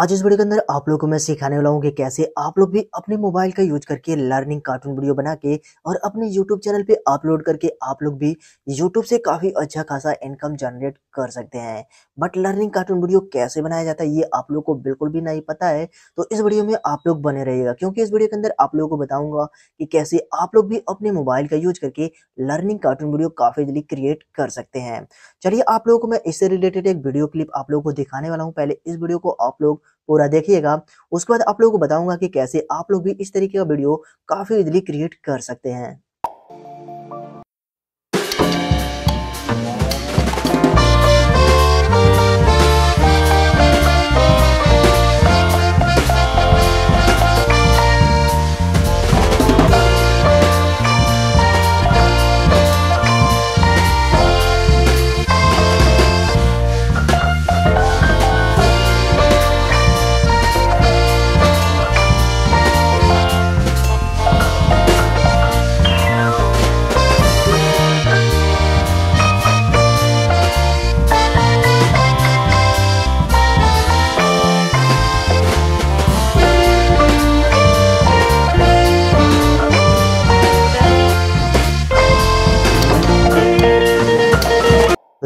आज इस वीडियो के अंदर आप लोगों को मैं सिखाने वाला हूँ कि कैसे आप लोग भी अपने मोबाइल का यूज करके लर्निंग कार्टून वीडियो बना के और अपने यूट्यूब चैनल पे अपलोड करके आप लोग भी यूट्यूब से काफ़ी अच्छा खासा इनकम जनरेट कर सकते हैं बट लर्निंग कार्टून वीडियो कैसे बनाया जाता है ये आप लोग को बिल्कुल भी नहीं पता है तो इस वीडियो में आप लोग बने रहेगा क्योंकि इस वीडियो के अंदर आप लोगों को बताऊंगा कि कैसे आप लोग भी अपने मोबाइल का यूज करके लर्निंग कार्टून वीडियो काफ़ी जल्दी क्रिएट कर सकते हैं चलिए आप लोगों को मैं इससे रिलेटेड एक वीडियो क्लिप आप लोगों को दिखाने वाला हूँ पहले इस वीडियो को आप लोग पूरा देखिएगा उसके बाद आप लोगों को बताऊंगा कि कैसे आप लोग भी इस तरीके का वीडियो काफ़ी इजिली क्रिएट कर सकते हैं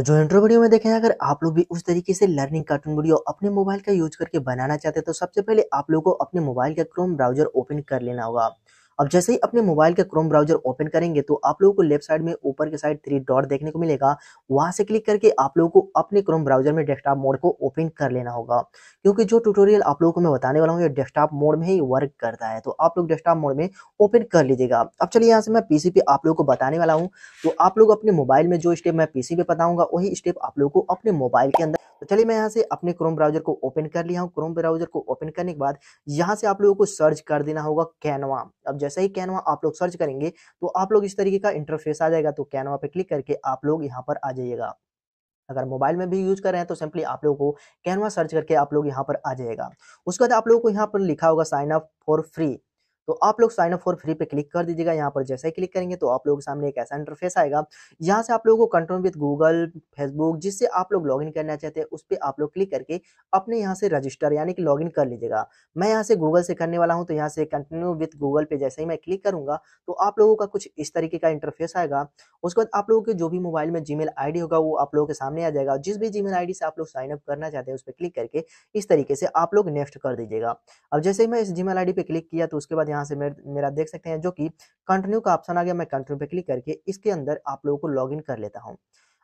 तो जो इंट्रो वीडियो में देखें अगर आप लोग भी उस तरीके से लर्निंग कार्टून वीडियो अपने मोबाइल का यूज करके बनाना चाहते हैं तो सबसे पहले आप लोगों को अपने मोबाइल का क्रोम ब्राउजर ओपन कर लेना होगा अब जैसे ही अपने मोबाइल का क्रोम ब्राउजर ओपन करेंगे तो आप लोगों को लेफ्ट साइड में ऊपर के साइड थ्री डॉट देखने को मिलेगा वहां से क्लिक करके आप लोगों को अपने क्रोम ब्राउजर में डेस्कटॉप मोड को ओपन कर लेना होगा क्योंकि जो ट्यूटोरियल आप लोगों को मैं बताने वाला हूँ ये डेस्कटॉप मोड में ही वर्क करता है तो आप लोग डेस्कटॉप मोड में ओपन कर लीजिएगा अब चलिए यहाँ से मैं पीसी पे आप लोगों को बताने वाला हूँ तो आप लोग अपने मोबाइल में जो स्टेप मैं पीसी पे बताऊंगा वही स्टेप आप लोगों को अपने मोबाइल के अंदर तो चलिए मैं यहाँ से अपने क्रोम ब्राउजर को ओपन कर लिया हूँ क्रोम ब्राउजर को ओपन करने के बाद यहाँ से आप लोगों को सर्च कर देना होगा कैनवा अब जैसे ही कैनवा आप लोग सर्च करेंगे तो आप लोग इस तरीके का इंटरफेस आ जाएगा तो कैनवा पे क्लिक करके आप लोग यहाँ पर आ जाइएगा अगर मोबाइल में भी यूज कर रहे हैं तो सिंपली आप लोगों को कैनवा सर्च करके आप लोग यहाँ पर आ जाएगा उसके बाद आप लोगों को यहाँ पर लिखा होगा साइन अप फॉर फ्री तो आप लोग साइन अप फॉर फ्री पे क्लिक कर दीजिएगा यहाँ पर जैसे ही क्लिक करेंगे तो आप लोगों के सामने एक ऐसा इंटरफेस आएगा यहाँ से आप लोगों को कंट्रोल विद गूगल फेसबुक जिससे आप लोग लॉगिन करना चाहते हैं उस पर आप लोग क्लिक करके अपने यहाँ से रजिस्टर यानी कि लॉगिन कर लीजिएगा मैं यहाँ से गूगल से करने वाला हूँ तो यहाँ से कंटिन्यू विथ गूगल पे जैसे ही मैं क्लिक करूँगा तो आप लोगों का कुछ इस तरीके का इंटरफेस आएगा उसके बाद आप लोगों के जो भी मोबाइल में जी मेल होगा वो आप लोगों के सामने आ जाएगा जिस भी जी मेल से आप लोग साइन अप करना चाहते हैं उस पर क्लिक करके इस तरीके से आप लोग नेक्स्ट कर दीजिएगा अब जैसे ही मैं इस जीमेल मेल पे क्लिक किया तो उसके बाद यहाँ से मेर, मेरा देख सकते हैं जो कि कंटिन्यू का ऑप्शन आ गया मैं कंटिन्यू पे क्लिक करके इसके अंदर आप लोगों को लॉगिन कर लेता हूँ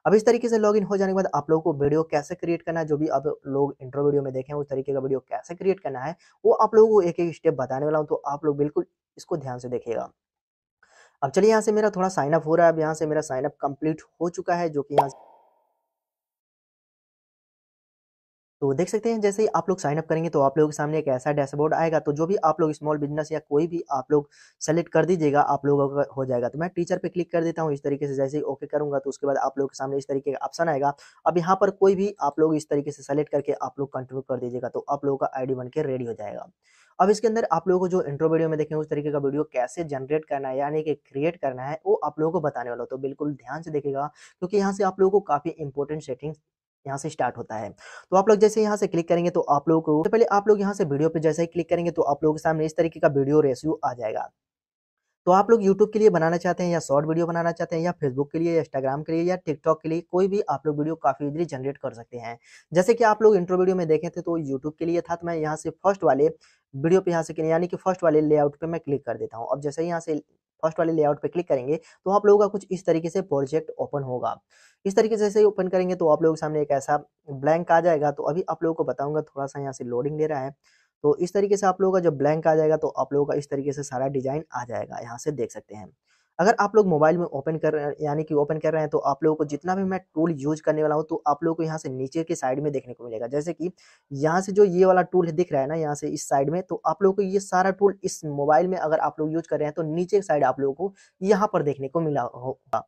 अब इस तरीके से लॉगिन हो जाने के बाद आप लोगों को वीडियो कैसे क्रिएट करना है जो भी आप लोग इंट्रो वीडियो में देखें उस तरीके का वीडियो कैसे क्रिएट करना है वो आप लोगों को एक एक स्टेप बताने वाला हूँ तो आप लोग बिल्कुल इसको ध्यान से देखेगा अब चलिए यहाँ से मेरा थोड़ा साइनअप हो रहा है अब यहाँ से मेरा साइनअप कंप्लीट हो चुका है जो कि यहाँ से तो देख सकते हैं जैसे ही आप लोग साइन अप करेंगे तो आप लोगों के सामने एक ऐसा डैशबोर्ड आएगा तो जो भी आप लोग स्मॉल बिजनेस या कोई भी आप लोग सेलेक्ट कर दीजिएगा आप लोगों का हो जाएगा तो मैं टीचर पे क्लिक कर देता हूँ इस तरीके से जैसे ही ओके करूंगा तो उसके बाद आप लोगों के सामने इस तरीके का ऑप्शन आएगा अब यहाँ पर कोई भी आप लोग इस तरीके से सेलेक्ट करके आप लोग कंटिन्यू कर दीजिएगा तो आप लोगों का आई बन के रेडी हो जाएगा अब इसके अंदर आप लोगों को जो इंट्रो वीडियो में देखेंगे उस तरीके का वीडियो कैसे जनरेट करना है यानी कि क्रिएट करना है वो आप लोगों को बताने वाला हो तो बिल्कुल ध्यान से देखेगा क्योंकि यहाँ से आप लोगों को काफ़ी इंपॉर्टेंट सेटिंग्स यहाँ से स्टार्ट होता है तो आप लोग जैसे यहाँ से क्लिक करेंगे तो आप लोगों को तो पहले आप लोग यहाँ से वीडियो पे जैसे ही क्लिक करेंगे तो आप लोगों के सामने इस तरीके का वीडियो रेस्यू आ जाएगा तो आप लोग यूट्यूब के लिए बनाना चाहते हैं या शॉर्ट वीडियो बनाना चाहते हैं या फेसबुक के लिए या इंस्टाग्राम के लिए या टिकटॉक के लिए कोई भी आप लोग वीडियो काफ़ी इजीली जनरेट कर सकते हैं जैसे कि आप लोग इंट्रो वीडियो में देखे थे तो यूट्यूब के लिए था तो मैं यहाँ से फर्स्ट वाले वीडियो पे यहाँ से यानी कि फर्स्ट वाले लेआउट पे मैं क्लिक कर देता हूँ अब जैसे यहाँ से फर्स्ट वाले लेआउट पे क्लिक करेंगे तो आप लोगों का कुछ इस तरीके से प्रोजेक्ट ओपन होगा इस तरीके से इसे ओपन करेंगे तो आप लोगों के सामने एक ऐसा ब्लैंक आ जाएगा तो अभी आप लोगों को बताऊंगा थोड़ा सा यहाँ से लोडिंग ले रहा है तो इस तरीके से आप लोगों का जब ब्लैंक आ जाएगा तो आप लोगों का इस तरीके से सारा डिजाइन आ जाएगा यहाँ से देख सकते हैं अगर आप लोग मोबाइल में ओपन कर रहे हैं यानी कि ओपन कर रहे हैं तो आप लोगों को जितना भी मैं टूल यूज करने वाला हूँ तो आप लोगों को यहाँ से नीचे के साइड में देखने को मिलेगा जैसे कि यहाँ से जो ये वाला टूल दिख रहा है ना यहाँ से इस साइड में तो आप लोगों को ये सारा टूल इस मोबाइल में अगर आप लोग यूज कर रहे हैं तो नीचे के साइड आप लोगों को यहाँ पर देखने को मिला होगा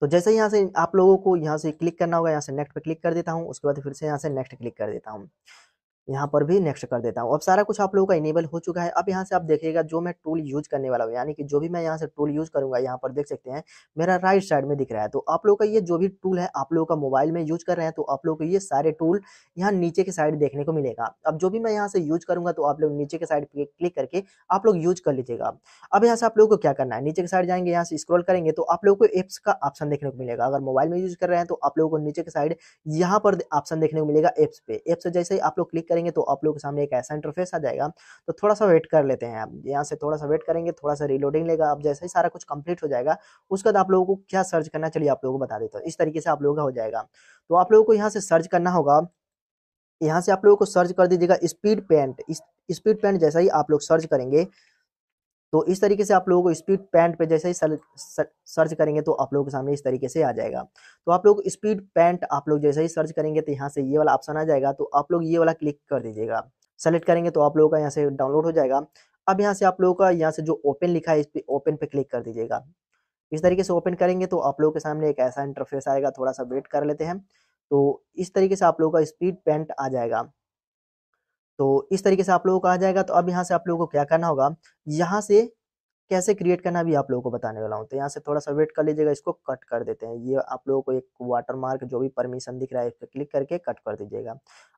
तो जैसे यहाँ से आप लोगों को यहाँ से क्लिक करना होगा यहाँ से नेक्स्ट पर क्लिक कर देता हूँ उसके बाद फिर से यहाँ से नेक्स्ट क्लिक कर देता हूँ यहाँ पर भी नेक्स्ट कर देता हूँ अब सारा कुछ आप लोगों का इनेबल हो चुका है अब यहाँ से आप देखिएगा जो मैं टूल यूज करने वाला हूँ यानी कि जो भी मैं यहाँ से टूल यूज करूंगा यहाँ पर देख सकते हैं मेरा राइट साइड में दिख रहा है तो आप लोग का ये जो भी टूल है आप लोगों का मोबाइल में यूज कर रहे हैं तो आप लोग को ये सारे टूल यहाँ नीचे के साइड देखने को मिलेगा अब जो भी मैं यहाँ से यूज करूंगा तो आप लोग नीचे के साइड क्लिक करके आप लोग यूज कर लीजिएगा अब यहाँ से आप लोग को क्या करना है नीचे के साइड जाएंगे यहाँ से स्क्रोल करेंगे तो आप लोग को एप्स का ऑप्शन देखने को मिलेगा अगर मोबाइल में यूज कर रहे हैं तो आप लोगों को नीचे के साइड यहाँ पर ऑप्शन देखने को मिलेगा एप्स पे एप्स जैसे आप लोग क्लिक करेंगे तो आप लोग के सामने एक ऐसा इंटरफेस आ जाएगा तो थोड़ा सा वेट कर लेते हैं आप यहाँ से थोड़ा सा वेट करेंगे थोड़ा सा रिलोडिंग लेगा आप जैसे ही सारा कुछ कंप्लीट हो जाएगा उसके बाद आप लोगों को क्या सर्च करना चलिए आप लोगों को बता देता हूँ इस तरीके से आप लोगों का हो जाएगा तो आप लोगों को यहाँ से सर्च करना होगा यहाँ से आप लोगों को सर्च कर दीजिएगा स्पीड पेंट स्पीड पेंट जैसा ही आप लोग सर्च करेंगे तो इस तरीके से आप लोगों को स्पीड पैंट पे जैसे ही सर्च करेंगे तो आप लोगों के सामने इस तरीके से आ जाएगा तो आप लोग स्पीड पैंट आप लोग जैसे ही सर्च करेंगे तो यहाँ से ये वाला ऑप्शन आ जाएगा तो आप लोग ये वाला क्लिक कर दीजिएगा सेलेक्ट करेंगे तो आप लोगों का यहाँ से डाउनलोड हो जाएगा अब यहाँ से आप लोगों का यहाँ से जो ओपन लिखा है इस पर ओपन पे क्लिक कर दीजिएगा इस तरीके से ओपन करेंगे तो आप लोगों के सामने एक ऐसा इंटरफेस आएगा थोड़ा सा वेट कर लेते हैं तो इस तरीके से आप लोगों का स्पीड पेंट आ जाएगा तो इस तरीके से आप लोगों को आ जाएगा तो अब यहाँ से आप लोगों को क्या करना होगा यहाँ से कैसे क्रिएट करना भी आप लोगों को बताने वाला हूँ तो यहाँ से थोड़ा सा वेट कर लीजिएगा इसको कट कर देते हैं ये आप लोगों को एक वाटर मार्क जो भी परमिशन दिख रहा है इस पर क्लिक करके कट कर दीजिएगा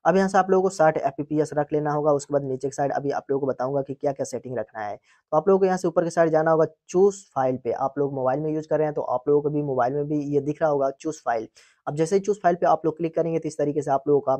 अब यहाँ से आप लोगों को साठ एफ रख लेना होगा उसके बाद नीचे के साइड अभी आप लोगों को बताऊंगा कि क्या क्या सेटिंग रखना है तो आप लोगों को यहाँ से ऊपर के साइड जाना होगा चूज फाइल पे आप लोग मोबाइल में यूज कर रहे हैं तो आप लोगों को भी मोबाइल में भी ये दिख रहा होगा चूज फाइल अब जैसे ही चूज फाइल पे आप लोग क्लिक करेंगे तो इस तरीके से आप लोगों का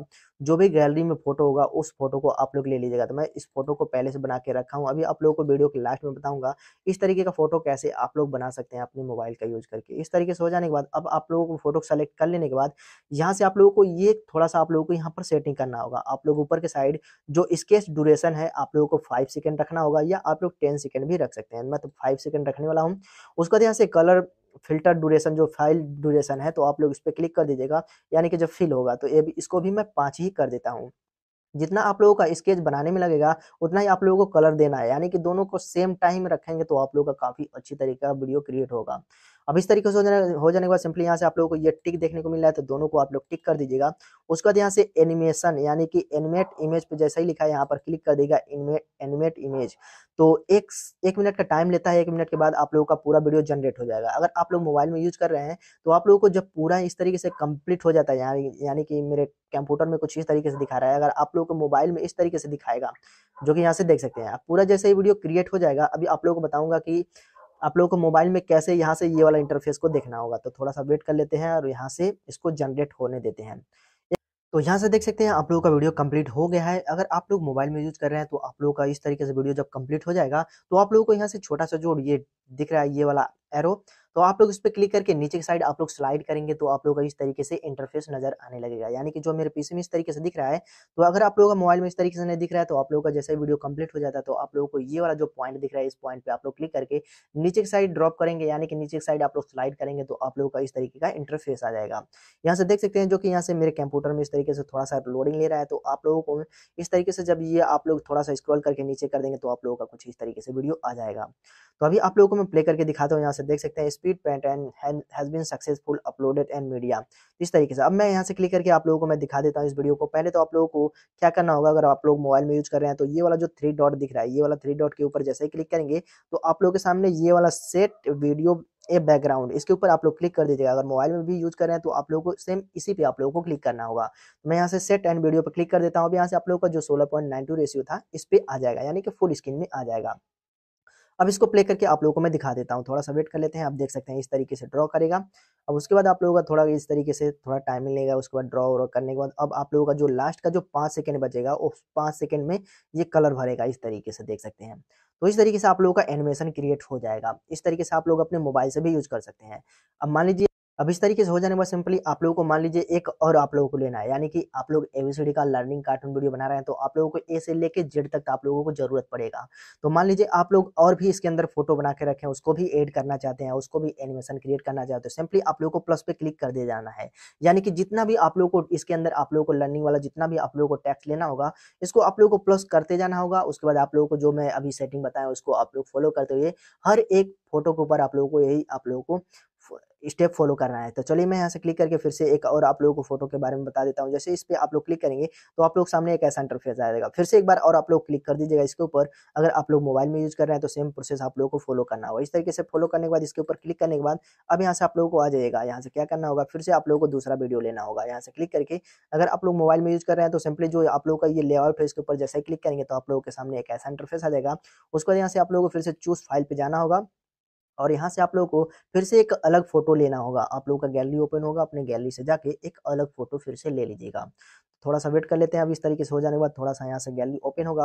जो भी गैलरी में फोटो होगा उस फोटो को आप लोग ले लीजिएगा तो मैं इस फोटो को पहले से बना के रखा हूँ अभी आप लोगों को वीडियो के लास्ट में बताऊंगा इस तरीके का फोटो कैसे आप लोग बना सकते हैं अपने मोबाइल का यूज करके इस तरीके से हो जाने के बाद अब आप लोगों को फोटो सेलेक्ट कर लेने के बाद यहाँ से आप लोगों को ये थोड़ा सा आप लोगों को यहाँ पर सेटिंग करना होगा आप लोग ऊपर के साइड जो स्केच ड्यूरेशन है आप लोगों को फाइव सेकेंड रखना होगा या आप लोग टेन सेकेंड भी रख सकते हैं मैं तो फाइव सेकेंड रखने वाला हूँ उसके बाद यहाँ से कलर फिल्टर ड्यूरेशन जो फाइल ड्यूरेशन है तो आप लोग इस पर क्लिक कर दीजिएगा यानी कि जब फिल होगा तो ये भी इसको भी मैं पाँच ही कर देता हूँ जितना आप लोगों का स्केच बनाने में लगेगा उतना ही आप लोगों को कलर देना है यानी कि दोनों को सेम टाइम रखेंगे तो आप लोगों का काफ़ी अच्छी तरीके का वीडियो क्रिएट होगा अब इस तरीके से हो जाने हो जाने के बाद सिंपली यहाँ से आप लोगों को ये टिक देखने को मिल रहा है तो दोनों को आप लोग टिक कर दीजिएगा उसके बाद यहाँ से एनिमेशन यानी कि एनिमेट इमेज पे जैसा ही लिखा है यहाँ पर क्लिक कर देगा एनिमेट एनिमेट इमेज तो एक एक मिनट का टाइम लेता है एक मिनट के बाद आप लोगों का पूरा वीडियो जनरेट हो जाएगा अगर आप लोग मोबाइल में यूज कर रहे हैं तो आप लोगों को जब पूरा इस तरीके से कम्प्लीट हो जाता है यानी यानी कि मेरे कंप्यूटर में कुछ इस तरीके से दिखा रहा है अगर आप लोगों को मोबाइल में इस तरीके से दिखाएगा जो कि यहाँ से देख सकते हैं आप पूरा जैसे ही वीडियो क्रिएट हो जाएगा अभी आप लोगों को बताऊंगा कि आप लोगों को मोबाइल में कैसे यहाँ से ये वाला इंटरफेस को देखना होगा तो थोड़ा सा वेट कर लेते हैं और यहाँ से इसको जनरेट होने देते हैं तो यहाँ से देख सकते हैं आप लोगों का वीडियो कंप्लीट हो गया है अगर आप लोग मोबाइल में यूज कर रहे हैं तो आप लोगों का इस तरीके से वीडियो जब कंप्लीट हो जाएगा तो आप लोगों को यहाँ से छोटा सा जो ये दिख रहा है ये वाला एरो तो आप लोग इस पर क्लिक करके नीचे की साइड आप लोग स्लाइड करेंगे तो आप लोग का इस तरीके से इंटरफेस नजर आने लगेगा यानी कि जो मेरे पीसी में इस तरीके से दिख रहा है तो अगर आप लोगों का मोबाइल में इस तरीके से नहीं दिख रहा है तो आप लोगों का जैसे वीडियो कंप्लीट हो जाता है तो आप लोगों को ये वाला जो पॉइंट दिख रहा है इस पॉइंट पे आप लोग क्लिक करके नीचे की साइड ड्रॉप करेंगे यानी कि नीचे की साइड आप लोग स्लाइड करेंगे तो आप लोगों का इस तरीके का इंटरफेस आ जाएगा यहाँ से देख सकते हैं जो कि यहाँ से मेरे कंप्यूटर में इस तरीके से थोड़ा सा लोडिंग ले रहा है तो आप लोगों को इस तरीके से जब ये आप लोग थोड़ा सा स्क्रॉल करके नीचे कर देंगे तो आप लोगों का कुछ इस तरीके से वीडियो आ जाएगा तो अभी आप लोगों को मैं प्ले करके दिखाता हूँ यहाँ से देख सकते हैं इस speed paint and has been successful uploaded and media इस तरीके से अब मैं यहाँ से क्लिक करके आप लोगों को मैं दिखा देता हूँ इस वीडियो को पहले तो आप लोगों को क्या करना होगा अगर आप लोग मोबाइल में यूज कर रहे हैं तो ये वाला जो थ्री डॉट दिख रहा है ये वाला थ्री डॉट के ऊपर जैसे ही क्लिक करेंगे तो आप लोगों के सामने ये वाला सेट वीडियो ए बैकग्राउंड इसके ऊपर आप लोग क्लिक कर दीजिएगा अगर मोबाइल में भी यूज कर रहे हैं तो आप लोगों को सेम इसी पे आप लोगों को क्लिक करना होगा तो मैं यहाँ से सेट एंड वीडियो पर क्लिक कर देता हूँ अब यहाँ से आप लोगों का जो सोलह पॉइंट नाइन टू रेशियो था इस पर आ जाएगा यानी कि फुल स्क्रीन में आ जाएगा अब इसको प्ले करके आप लोगों को मैं दिखा देता हूँ थोड़ा सा वेट कर लेते हैं आप देख सकते हैं इस तरीके से ड्रॉ करेगा अब उसके बाद आप लोगों का थोड़ा इस तरीके से थोड़ा टाइम मिलेगा उसके बाद ड्रॉ व्रॉ करने के बाद अब आप लोगों का जो लास्ट का जो पाँच सेकेंड बचेगा उस पाँच सेकेंड में ये कलर भरेगा इस तरीके से देख सकते हैं तो इस तरीके से आप लोगों का एनिमेशन क्रिएट हो जाएगा इस तरीके से आप लोग अपने मोबाइल से भी यूज कर सकते हैं अब मान लीजिए अब इस तरीके से हो जाने के सिंपली आप लोगों को मान लीजिए एक और आप लोगों को लेना है यानी कि आप लोग एबीसीडी का लर्निंग कार्टून वीडियो बना रहे हैं तो आप लोगों को ए से लेके जेड तक आप लोगों को जरूरत पड़ेगा तो मान लीजिए आप लोग और भी इसके अंदर फोटो बना के रखें उसको भी एड करना चाहते हैं उसको भी एनिमेशन क्रिएट करना चाहते हो सिंपली आप लोगों को प्लस पे क्लिक कर दिया जाना है यानी कि जितना भी आप लोगों को इसके अंदर आप लोगों को लर्निंग वाला जितना भी आप लोगों को टैक्स लेना होगा इसको आप लोगों को प्लस करते जाना होगा उसके बाद आप लोगों को जो मैं अभी सेटिंग बताया उसको आप लोग फॉलो करते हुए हर एक फोटो के ऊपर आप लोगों को यही आप लोगों को स्टेप फॉलो करना है तो चलिए मैं यहाँ से क्लिक करके फिर से एक और आप लोगों को फोटो के बारे में बता देता हूँ जैसे इस पर आप लोग क्लिक करेंगे तो आप लोग सामने एक ऐसा इंटरफेस आ जाएगा फिर से एक बार और आप लोग क्लिक कर दीजिएगा इसके ऊपर अगर आप लोग मोबाइल में यूज कर रहे हैं तो सेम प्रोसेस आप लोगों को फॉलो करना होगा इस तरीके से फॉलो करने के बाद इसके ऊपर क्लिक करने के बाद अब यहाँ से आप लोगों को आ जाएगा यहाँ से क्या करना होगा फिर से आप लोगों को दूसरा वीडियो लेना होगा यहाँ से क्लिक करके अगर आप लोग मोबाइल में यूज कर रहे हैं तो सिंपली जो आप लोगों का ये लेआउट है इसके ऊपर जैसे क्लिक करेंगे तो आप लोगों के सामने एक ऐसा इंटरफेस आ जाएगा उसके बाद यहाँ से आप लोगों को फिर से चूज फाइल पर जाना होगा और यहाँ से आप लोगों को फिर से एक अलग फ़ोटो लेना होगा आप लोगों का गैलरी ओपन होगा अपने गैलरी से जाके एक अलग फ़ोटो फिर से ले लीजिएगा थोड़ा सा वेट कर लेते हैं अब इस तरीके से हो जाने के बाद थोड़ा सा यहाँ से गैलरी ओपन होगा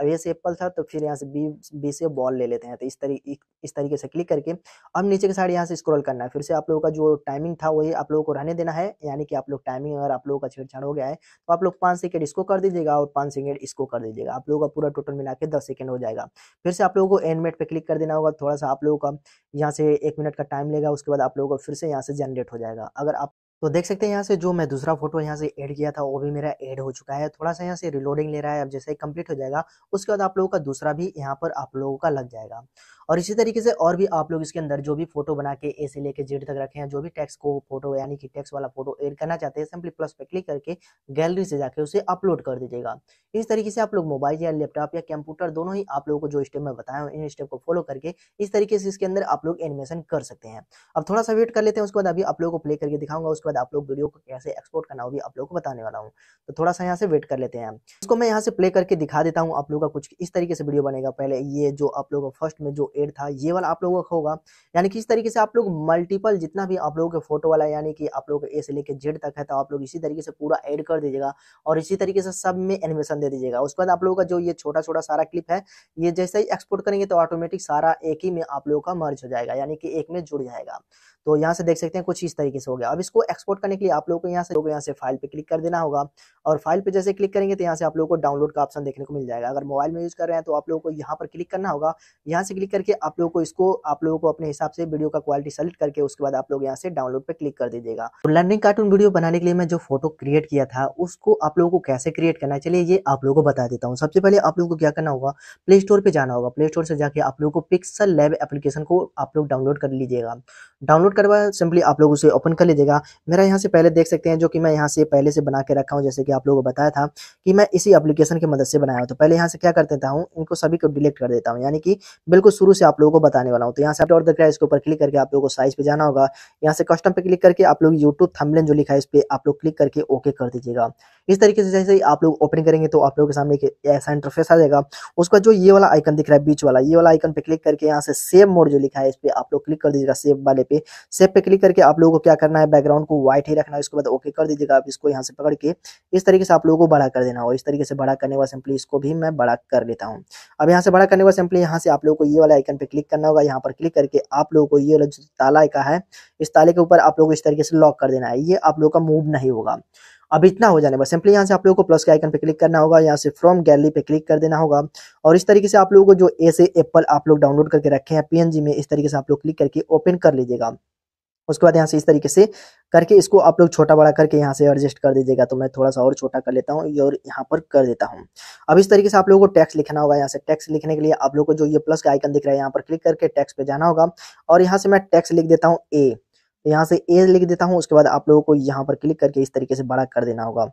अब ये से एप्पल था तो फिर यहाँ से बी बी से बॉल ले लेते हैं तो इस तरीके इस तरीके से क्लिक करके अब नीचे के साइड यहाँ से स्क्रॉल करना है फिर से आप लोगों का जो टाइमिंग था वही आप लोगों को रहने देना है यानी कि आप लोग टाइमिंग अगर आप लोगों का छेड़छाड़ हो गया है तो आप लोग पाँच सेकेंड इसको कर दीजिएगा और पाँच सेकेंड इसको कर दीजिएगा आप लोगों का पूरा टोटल मिला के दस सेकेंड हो जाएगा फिर से आप लोगों को एनमेट पर क्लिक कर देना होगा थोड़ा सा आप लोगों का यहाँ से एक मिनट का टाइम लेगा उसके बाद आप लोगों को फिर से यहाँ से जनरेट हो जाएगा अगर आप तो देख सकते हैं यहाँ से जो मैं दूसरा फोटो यहाँ से ऐड किया था वो भी मेरा ऐड हो चुका है थोड़ा सा यहाँ से रिलोडिंग ले रहा है अब जैसे कंप्लीट हो जाएगा उसके बाद आप लोगों का दूसरा भी यहाँ पर आप लोगों का लग जाएगा और इसी तरीके से और भी आप लोग इसके अंदर जो भी फोटो बना के ए से लेके जेड तक रखे हैं जो भी टेक्स को फोटो यानी कि टेक्स वाला फोटो एड करना चाहते हैं सिंपली प्लस पे क्लिक करके गैलरी से जाके उसे अपलोड कर दीजिएगा इस तरीके से आप लोग मोबाइल या लैपटॉप या कंप्यूटर दोनों ही आप लोगों को जो स्टेप में बताया हूँ इन स्टेप को फॉलो करके इस तरीके से इसके अंदर आप लोग एनिमेशन कर सकते हैं अब थोड़ा सा वेट कर लेते हैं उसके बाद अभी आप लोगों को प्ले करके दिखाऊंगा उसके बाद आप लोग वीडियो को कैसे एक्सपोर्ट करना होगी आप लोगों को बताने वाला हूँ तो थोड़ा सा यहाँ से वेट कर लेते हैं इसको मैं यहाँ से प्ले करके दिखा देता हूँ आप लोगों का कुछ इस तरीके से वीडियो बनेगा पहले ये जो आप लोगों को फर्स्ट में जो एड था ये वाला आप लोगों का होगा यानी कि इस तरीके से आप लोग मल्टीपल जितना भी आप लोगों के फोटो वाला यानी कि आप लोग ए से लेकर जेड तक है तो आप लोग इसी तरीके से पूरा एड कर दीजिएगा और इसी तरीके से सब में एनिमेशन दे दीजिएगा उसके बाद आप लोगों का जो ये छोटा छोटा सारा क्लिप है ये जैसे ही एक्सपोर्ट करेंगे तो ऑटोमेटिक सारा एक ही में आप लोगों का मर्ज हो जाएगा यानी कि एक में जुड़ जाएगा तो यहाँ से देख सकते हैं कुछ इस तरीके से हो गया अब इसको एक्सपोर्ट करने के लिए आप लोगों को यहाँ से लोगों यहाँ से फाइल पे क्लिक कर देना होगा और फाइल पे जैसे क्लिक करेंगे तो यहाँ से आप लोगों को डाउनलोड का ऑप्शन देखने को मिल जाएगा अगर मोबाइल में यूज कर रहे हैं तो आप लोगों को यहाँ पर क्लिक करना होगा यहाँ से क्लिक करके आप लोगों को इसको आप लोगों को अपने हिसाब से वीडियो का क्वालिटी सेलेक्ट करके उसके बाद आप लोग यहाँ से डाउनलोड पर क्लिक कर दीजिएगा तो लर्निंग कार्टून वीडियो बनाने के लिए मैं जो फोटो क्रिएट किया था उसको आप लोगों को कैसे क्रिएट करना चाहिए ये आप लोगों को बता देता हूँ सबसे पहले आप लोगों को क्या करना होगा प्ले स्टोर पर जाना होगा प्ले स्टोर से जाके आप लोगों को पिक्सल लैब एप्लीकेशन को आप लोग डाउनलोड कर लीजिएगा डाउनलोड करवा सिंपली आप लोग उसे ओपन कर लीजिएगा मेरा यहाँ से पहले देख सकते हैं जो कि मैं यहाँ से पहले से बना के रखा हूँ जैसे कि आप लोगों को बताया था कि मैं इसी एप्लीकेशन की मदद से बनाया हूँ तो पहले यहाँ से क्या कर देता हूँ इनको सभी को डिलीट कर देता हूँ यानी कि बिल्कुल शुरू से आप लोगों को बताने वाला हूँ तो यहाँ से और देख रहा है इसके ऊपर क्लिक करके आप लोगों को साइज पे जाना होगा यहाँ से कस्टम पे क्लिक करके आप लोग यूट्यूब थमलेन जो लिखा है इस पर आप लोग क्लिक करके ओके कर दीजिएगा इस तरीके से जैसे ही आप लोग ओपन करेंगे तो आप लोगों के सामने ऐसा इंटरफेस आ जाएगा उसका जो ये वाला आइकन दिख रहा है बीच वाला ये वाला आइकन पे क्लिक करके यहाँ से सेव मोड जो लिखा है इस पर आप लोग क्लिक कर दीजिएगा सेव वाले पे सेब पे क्लिक करके आप लोगों को क्या करना है बैकग्राउंड को व्हाइट ही रखना है उसके बाद ओके कर दीजिएगा आप इसको यहाँ से पकड़ के इस तरीके से आप लोगों को बड़ा कर देना और इस तरीके से बड़ा करने वाला सिंपली इसको भी मैं बड़ा कर लेता हूँ अब यहाँ से बड़ा करने वाला सिंपली यहाँ से आप लोगों को ये वाला आइकन पे क्लिक करना होगा यहाँ पर क्लिक करके आप लोगों को ये वाला जो ताला का है इस ताले के ऊपर आप लोगों को इस तरीके से लॉक कर देना है ये आप लोगों का मूव नहीं होगा अब इतना हो जाने बस सिंपली यहाँ से आप लोगों को प्लस के आइकन पे क्लिक करना होगा यहाँ से फ्रॉम गैलरी पे क्लिक कर देना होगा और इस तरीके से आप लोगों को जो ऐसे एप्पल आप लोग डाउनलोड करके रखे हैं पीएनजी में इस तरीके से आप लोग क्लिक करके ओपन कर लीजिएगा उसके बाद यहाँ से इस तरीके से करके इसको आप लोग छोटा बड़ा करके यहाँ से एडजस्ट कर दीजिएगा तो मैं थोड़ा सा और छोटा कर लेता हूँ और यहाँ पर कर देता हूँ अब इस तरीके से आप लोगों को टैक्स लिखना होगा यहाँ से टैक्स लिखने के लिए आप लोग को जो ये प्लस का आइकन दिख रहा है यहाँ पर क्लिक करके टैक्स पे जाना होगा और यहाँ से मैं टैक्स लिख देता हूँ ए यहाँ से ए लिख देता हूँ उसके बाद आप लोगों को यहाँ पर क्लिक करके इस तरीके से बड़ा कर देना होगा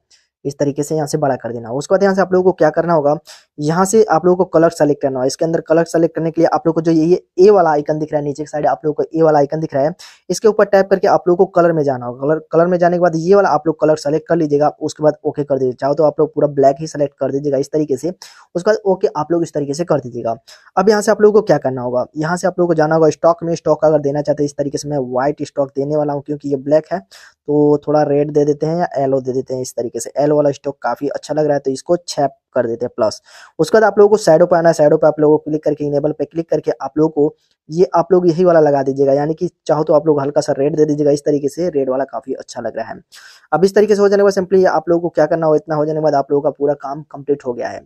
इस तरीके से यहाँ से बड़ा कर देना होगा उसके बाद यहाँ से आप लोगों को क्या करना होगा यहाँ से आप लोगों को कलर सेलेक्ट करना होगा इसके अंदर कलर सेलेक्ट करने के लिए आप लोग को जो ये ए वाला आइकन दिख रहा है नीचे की साइड आप लोगों को ए वाला आइकन दिख रहा है इसके ऊपर टाइप करके आप लोग को कलर में जाना होगा कलर कलर में जाने के बाद ये वाला आप लोग कलर सेलेक्ट कर लीजिएगा उसके बाद ओके कर दीजिए चाहो तो आप लोग पूरा ब्लैक ही सेलेक्ट कर दीजिएगा इस तरीके से उसके बाद ओके आप लोग इस तरीके से कर दीजिएगा अब यहाँ से आप लोगों को क्या करना होगा यहाँ से आप लोगों को जाना होगा स्टॉक में स्टॉक अगर देना चाहते हैं इस तरीके से मैं व्हाइट स्टॉक देने वाला हूँ क्योंकि ये ब्लैक है तो थोड़ा रेड दे देते हैं या एलो दे देते हैं इस तरीके से एलो वाला स्टॉक काफ़ी अच्छा लग रहा है तो इसको छैप कर देते हैं प्लस उसके बाद आप लोगों को साइडो पे आना साइडो पे आप लोगों को क्लिक करके इनेबल पे क्लिक करके आप लोगों को ये आप लोग यही वाला लगा दीजिएगा यानी कि चाहो तो आप लोग हल्का सा रेड दे दीजिएगा इस तरीके से रेड वाला काफ़ी अच्छा लग रहा है अब इस तरीके से हो जाने के बाद सिंपली आप लोगों को क्या करना हो इतना हो जाने के बाद आप लोगों का पूरा काम कंप्लीट हो गया है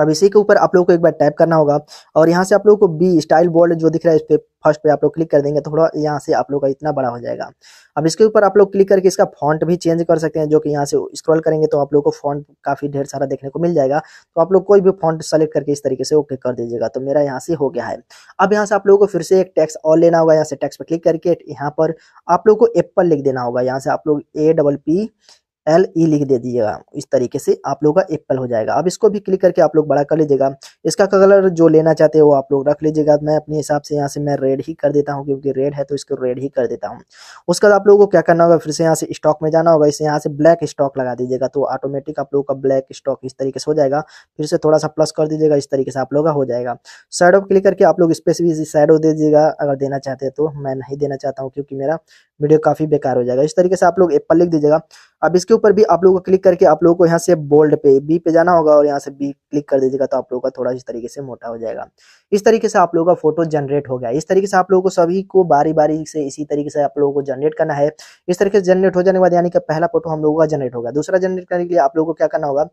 अब इसी के ऊपर आप लोग को एक बार टाइप करना होगा और यहाँ से आप लोग को बी स्टाइल बोल्ड जो दिख रहा है इस पर फर्स्ट पे आप लोग क्लिक कर देंगे तो थोड़ा यहाँ से आप लोग का इतना बड़ा हो जाएगा अब इसके ऊपर आप लोग क्लिक करके इसका फॉन्ट भी चेंज कर सकते हैं जो कि यहाँ से स्क्रॉल करेंगे तो आप लोग को फॉन्ट काफ़ी ढेर सारा देखने को मिल जाएगा तो आप लोग कोई भी फॉन्ट सेलेक्ट करके इस तरीके से ओके कर दीजिएगा तो मेरा यहाँ से हो गया है अब यहाँ से आप लोगों को फिर से एक टैक्स और लेना होगा यहाँ से टैक्स पर क्लिक करके यहाँ पर आप लोग को एप्पल लिख देना होगा यहाँ से आप लोग A double P L E e लिख दे दीजिएगा इस तरीके से आप लोग का एप्पल हो जाएगा अब इसको भी क्लिक करके आप लोग बड़ा कर लीजिएगा इसका कलर जो लेना चाहते हो आप लोग रख लीजिएगा मैं अपने हिसाब से यहाँ से मैं रेड ही कर देता हूँ क्योंकि रेड है तो इसको रेड ही कर देता हूँ उसके बाद आप लोगों को क्या करना होगा फिर से यहाँ से स्टॉक में जाना होगा इसे यहाँ से ब्लैक स्टॉक लगा दीजिएगा तो ऑटोमेटिक आप लोगों का ब्लैक स्टॉक इस तरीके से हो जाएगा फिर से थोड़ा सा प्लस कर दीजिएगा इस तरीके से आप लोग का हो जाएगा शैडो क्लिक करके आप लोग स्पेस भी शैडो दे दीजिएगा अगर देना चाहते हैं तो मैं नहीं देना चाहता हूँ क्योंकि मेरा वीडियो काफ़ी बेकार हो जाएगा इस तरीके से आप लोग एप्पल लिख दीजिएगा अब इसके ऊपर भी आप लोगों को क्लिक करके आप लोगों को यहाँ से बोल्ड पे बी पे जाना होगा और यहाँ से बी क्लिक कर दीजिएगा तो आप लोगों का थोड़ा इस तरीके से मोटा हो जाएगा इस तरीके से आप लोगों का फोटो जनरेट हो गया इस तरीके से आप लोगों को सभी को बारी बारी से इसी तरीके से आप लोगों को जनरेट करना है इस तरीके से जनरेट हो जाने के बाद यानी कि पहला फोटो हम लोगों का जनरेट होगा दूसरा जनरेट करने के लिए आप लोगों को क्या करना होगा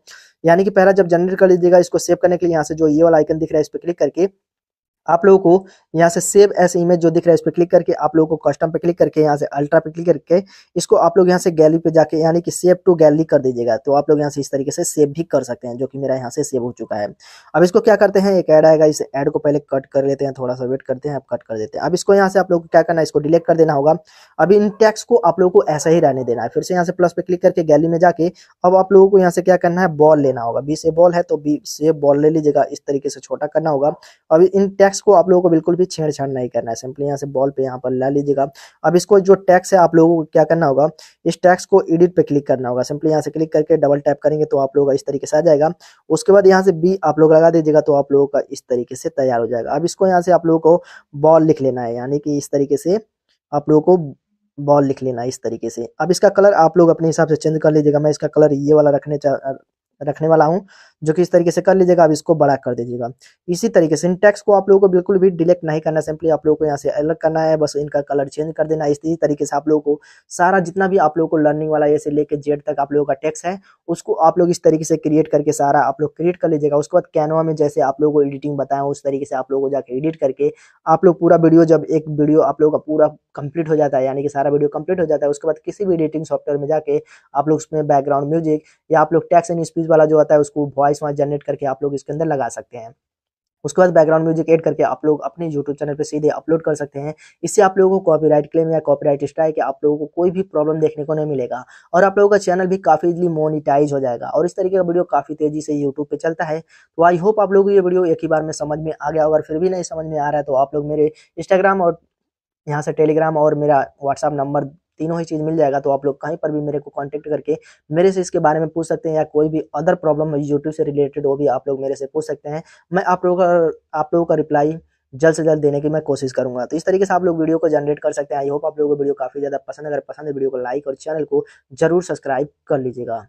यानी कि पहला जब जनरेट कर लीजिएगा इसको सेव करने के लिए यहाँ से जो ये वाला आइकन दिख रहा है इस पर क्लिक करके आप लोगों को यहाँ से सेव एस इमेज जो दिख रहा है इस पर क्लिक करके आप लोगों को कस्टम पे क्लिक करके यहाँ से अल्ट्रा पे क्लिक करके इसको आप लोग यहाँ से गैलरी पे जाके यानी कि सेव टू गैलरी कर दीजिएगा तो आप लोग यहाँ से इस तरीके से सेव भी कर सकते हैं जो कि मेरा यहाँ से सेव हो चुका है अब इसको क्या करते हैं एक ऐड आएगा इस एड को पहले कट कर लेते हैं थोड़ा सा वेट करते हैं अब कट कर देते हैं अब इसको यहाँ से आप लोग क्या करना है इसको डिलेक्ट कर देना होगा अब इन टैक्स को आप लोगों को ऐसा ही रहने देना है फिर से यहाँ से प्लस पे क्लिक करके गैलरी में जाके अब आप लोगों को यहाँ से क्या करना है बॉल लेना होगा बी से बॉल है तो बी से बॉल ले लीजिएगा इस तरीके से छोटा करना होगा अब इन टैक्स टैक्स को आप लोगों को बिल्कुल भी छेड़छाड़ नहीं करना है सिंपली यहाँ से बॉल पे यहाँ पर ला लीजिएगा अब इसको जो टैक्स है आप लोगों को क्या करना होगा इस टैक्स को एडिट पे क्लिक करना होगा सिंपली यहाँ से क्लिक करके डबल टैप करेंगे तो आप लोगों का इस तरीके से आ जाएगा उसके बाद यहाँ से बी आप लोग लगा दीजिएगा तो आप लोगों का इस तरीके से तैयार हो जाएगा अब इसको यहाँ से आप लोगों को बॉल लिख लेना है यानी कि इस तरीके से आप लोगों को बॉल लिख लेना इस तरीके से अब इसका कलर आप लोग अपने हिसाब से चेंज कर लीजिएगा मैं इसका कलर ये वाला रखने रखने वाला हूँ जो कि इस तरीके से कर लीजिएगा आप इसको बड़ा कर दीजिएगा इसी तरीके से सिंटैक्स को आप लोगों को बिल्कुल भी डिलेक्ट नहीं करना सिंपली आप लोगों को यहाँ से अलग करना है बस इनका कलर चेंज कर देना इसी तरीके से आप लोगों को सारा जितना भी आप लोगों को लर्निंग वाला ये से लेके जेड तक आप लोगों का टेक्स है उसको आप लोग इस तरीके से क्रिएट करके सारा आप लोग क्रिएट कर लीजिएगा उसके बाद कैनवा में जैसे आप लोगों को एडिटिंग बताया उस तरीके से आप लोगों को जाकर एडिट करके आप लोग पूरा वीडियो जब एक वीडियो आप लोगों का पूरा कंप्लीट हो जाता है यानी कि सारा वीडियो कंप्लीट हो जाता है उसके बाद किसी भी एडिटिंग सॉफ्टवेयर में जाके आप लोग उसमें बैकग्राउंड म्यूजिक या आप लोग टैक्स एंड स्पीच वाला जो आता है उसको वॉइस वॉइस वहाँ जनरेट करके आप लोग इसके अंदर लगा सकते हैं उसके बाद बैकग्राउंड म्यूजिक ऐड करके आप लोग अपने यूट्यूब चैनल पर सीधे अपलोड कर सकते हैं इससे आप लोगों को कॉपीराइट क्लेम या कॉपीराइट स्ट्राइक आप लोगों को कोई भी प्रॉब्लम देखने को नहीं मिलेगा और आप लोगों का चैनल भी काफी इजली मोनिटाइज हो जाएगा और इस तरीके का वीडियो काफी तेजी से यूट्यूब पर चलता है तो आई होप आप लोगों को ये वीडियो एक ही बार में समझ में आ गया अगर फिर भी नहीं समझ में आ रहा है तो आप लोग मेरे इंस्टाग्राम और यहाँ से टेलीग्राम और मेरा व्हाट्सअप नंबर तीनों ही चीज़ मिल जाएगा तो आप लोग कहीं पर भी मेरे को कॉन्टेक्ट करके मेरे से इसके बारे में पूछ सकते हैं या कोई भी अदर प्रॉब्लम यूट्यूब से रिलेटेड वो भी आप लोग मेरे से पूछ सकते हैं मैं आप लोगों का आप लोगों का रिप्लाई जल्द से जल्द देने की मैं कोशिश करूंगा तो इस तरीके से आप लोग वीडियो को जनरेट कर सकते हैं आई होप आप लोगों को वीडियो काफी ज्यादा पसंद अगर पसंद है वीडियो को लाइक और चैनल को जरूर सब्सक्राइब कर लीजिएगा